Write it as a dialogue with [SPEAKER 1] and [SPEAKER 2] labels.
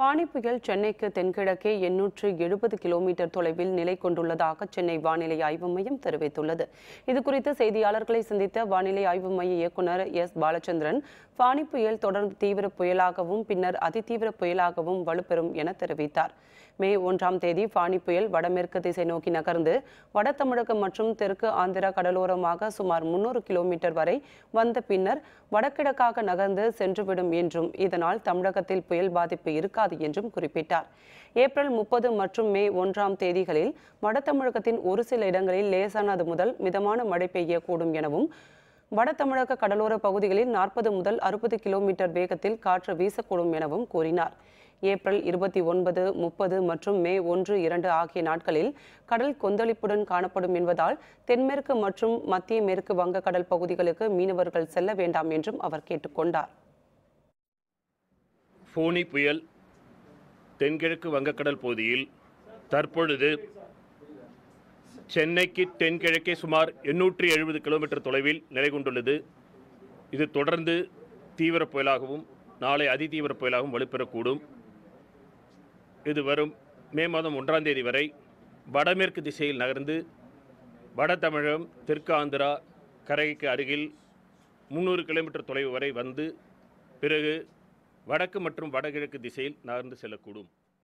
[SPEAKER 1] பானி புயல் சென்னைக்கு தென்கிழக்கே எண்ணூற்று எழுபது கிலோமீட்டர் தொலைவில் நிலை கொண்டுள்ளதாக சென்னை வானிலை ஆய்வு மையம் தெரிவித்துள்ளது இதுகுறித்து செய்தியாளர்களை சந்தித்த வானிலை ஆய்வு மைய இயக்குநர் எஸ் பாலச்சந்திரன் பானி புயல் தொடர்ந்து தீவிர புயலாகவும் பின்னர் அதிதீவிர புயலாகவும் வலுப்பெறும் என தெரிவித்தார் மே ஒன்றாம் தேதி பாணி புயல் வடமேற்கு திசை நோக்கி நகர்ந்து வட தமிழகம் மற்றும் தெற்கு ஆந்திரா கடலோரமாக சுமார் முன்னூறு கிலோமீட்டர் வரை வந்த பின்னர் வடகிழக்காக நகர்ந்து சென்றுவிடும் என்றும் இதனால் தமிழகத்தில் புயல் பாதிப்பு இருக்காது இருக்காது என்றும் குறிப்பிட்டார் ஏப்ரல் முப்பது மற்றும் மே ஒன்றாம் தேதிகளில் வடதமிழகத்தின் ஒரு சில இடங்களில் லேசானது முதல் மிதமான மழை பெய்யக்கூடும் எனவும் வட தமிழக கடலோர பகுதிகளில் நாற்பது முதல் அறுபது கிலோமீட்டர் வேகத்தில் காற்று வீசக்கூடும் எனவும் கூறினார் ஏப்ரல் இருபத்தி ஒன்பது முப்பது மற்றும் மே ஒன்று இரண்டு ஆகிய நாட்களில் கடல் கொந்தளிப்புடன் காணப்படும் என்பதால் தென்மேற்கு மற்றும் மத்திய மேற்கு வங்கக்கடல் பகுதிகளுக்கு மீனவர்கள் செல்ல வேண்டாம் என்றும் அவர் கேட்டுக்கொண்டார்
[SPEAKER 2] ஃபோனி புயல் தென்கிழக்கு வங்கக்கடல் பகுதியில் தற்பொழுது சென்னைக்கு தென்கிழக்கே சுமார் எண்ணூற்றி எழுபது கிலோமீட்டர் தொலைவில் நிலை கொண்டுள்ளது இது தொடர்ந்து தீவிர புயலாகவும் நாளை அதிதீவிர புயலாகவும் வலுப்பெறக்கூடும் இது வரும் மே மாதம் ஒன்றாம் தேதி வரை வடமேற்கு திசையில் நகர்ந்து வட தமிழகம் தெற்கு ஆந்திரா கரைக்கு அருகில் முந்நூறு கிலோமீட்டர் தொலைவு வரை வந்து பிறகு வடக்கு மற்றும் வடகிழக்கு திசையில் நகர்ந்து செல்லக்கூடும்